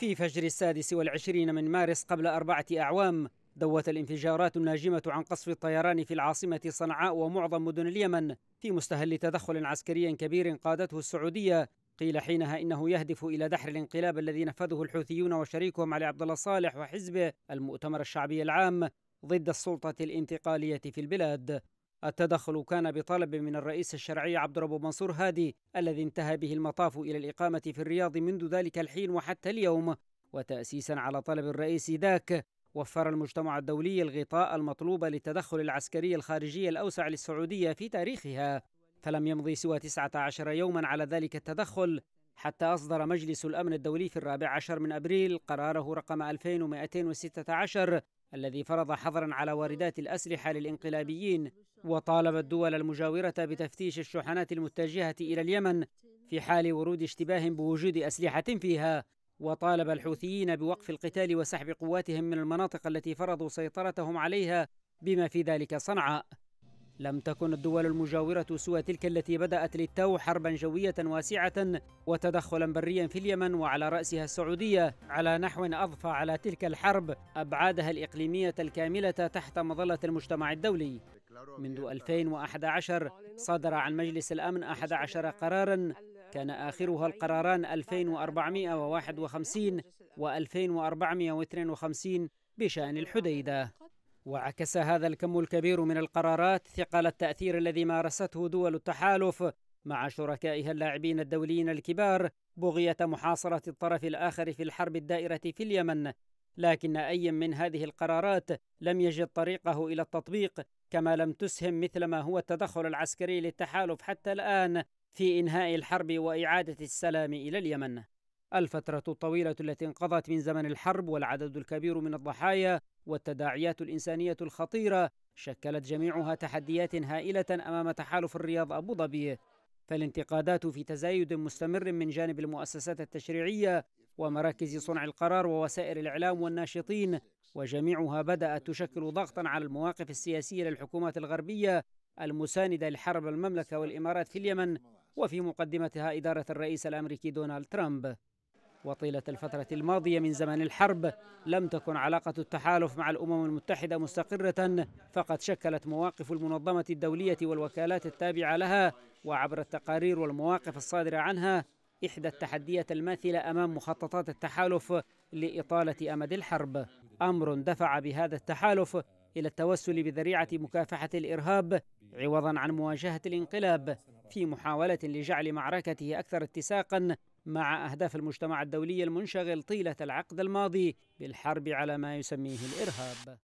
في فجر السادس والعشرين من مارس قبل أربعة أعوام دوت الانفجارات الناجمة عن قصف الطيران في العاصمة صنعاء ومعظم مدن اليمن في مستهل تدخل عسكري كبير قادته السعودية قيل حينها إنه يهدف إلى دحر الانقلاب الذي نفذه الحوثيون وشريكهم علي عبد الله صالح وحزبه المؤتمر الشعبي العام ضد السلطة الانتقالية في البلاد التدخل كان بطلب من الرئيس الشرعي عبد الرب منصور هادي الذي انتهى به المطاف إلى الإقامة في الرياض منذ ذلك الحين وحتى اليوم وتأسيسا على طلب الرئيس ذاك وفر المجتمع الدولي الغطاء المطلوب للتدخل العسكري الخارجي الأوسع للسعودية في تاريخها فلم يمضي سوى 19 يوما على ذلك التدخل حتى أصدر مجلس الأمن الدولي في الرابع عشر من أبريل قراره رقم 2216 الذي فرض حظرا على واردات الأسلحة للإنقلابيين وطالب الدول المجاورة بتفتيش الشحنات المتجهة إلى اليمن في حال ورود اشتباه بوجود أسلحة فيها وطالب الحوثيين بوقف القتال وسحب قواتهم من المناطق التي فرضوا سيطرتهم عليها بما في ذلك صنعاء لم تكن الدول المجاورة سوى تلك التي بدأت للتو حربا جوية واسعة وتدخلا بريا في اليمن وعلى رأسها السعودية على نحو أضفى على تلك الحرب أبعادها الإقليمية الكاملة تحت مظلة المجتمع الدولي منذ 2011 صدر عن مجلس الأمن 11 قراراً كان آخرها القراران 2451 و 2452 بشأن الحديدة وعكس هذا الكم الكبير من القرارات ثقل التأثير الذي مارسته دول التحالف مع شركائها اللاعبين الدوليين الكبار بغية محاصرة الطرف الآخر في الحرب الدائرة في اليمن لكن أي من هذه القرارات لم يجد طريقه إلى التطبيق كما لم تسهم مثل ما هو التدخل العسكري للتحالف حتى الآن في إنهاء الحرب وإعادة السلام إلى اليمن الفترة الطويلة التي انقضت من زمن الحرب والعدد الكبير من الضحايا والتداعيات الإنسانية الخطيرة شكلت جميعها تحديات هائلة أمام تحالف الرياض أبو ظبي فالانتقادات في تزايد مستمر من جانب المؤسسات التشريعية ومراكز صنع القرار ووسائل الإعلام والناشطين وجميعها بدأت تشكل ضغطا على المواقف السياسية للحكومات الغربية المساندة لحرب المملكة والإمارات في اليمن وفي مقدمتها إدارة الرئيس الأمريكي دونالد ترامب وطيلة الفترة الماضية من زمن الحرب لم تكن علاقة التحالف مع الأمم المتحدة مستقرة فقد شكلت مواقف المنظمة الدولية والوكالات التابعة لها وعبر التقارير والمواقف الصادرة عنها إحدى التحديات الماثلة أمام مخططات التحالف لإطالة أمد الحرب أمر دفع بهذا التحالف إلى التوسل بذريعة مكافحة الإرهاب عوضا عن مواجهة الانقلاب في محاولة لجعل معركته أكثر اتساقا مع أهداف المجتمع الدولي المنشغل طيلة العقد الماضي بالحرب على ما يسميه الإرهاب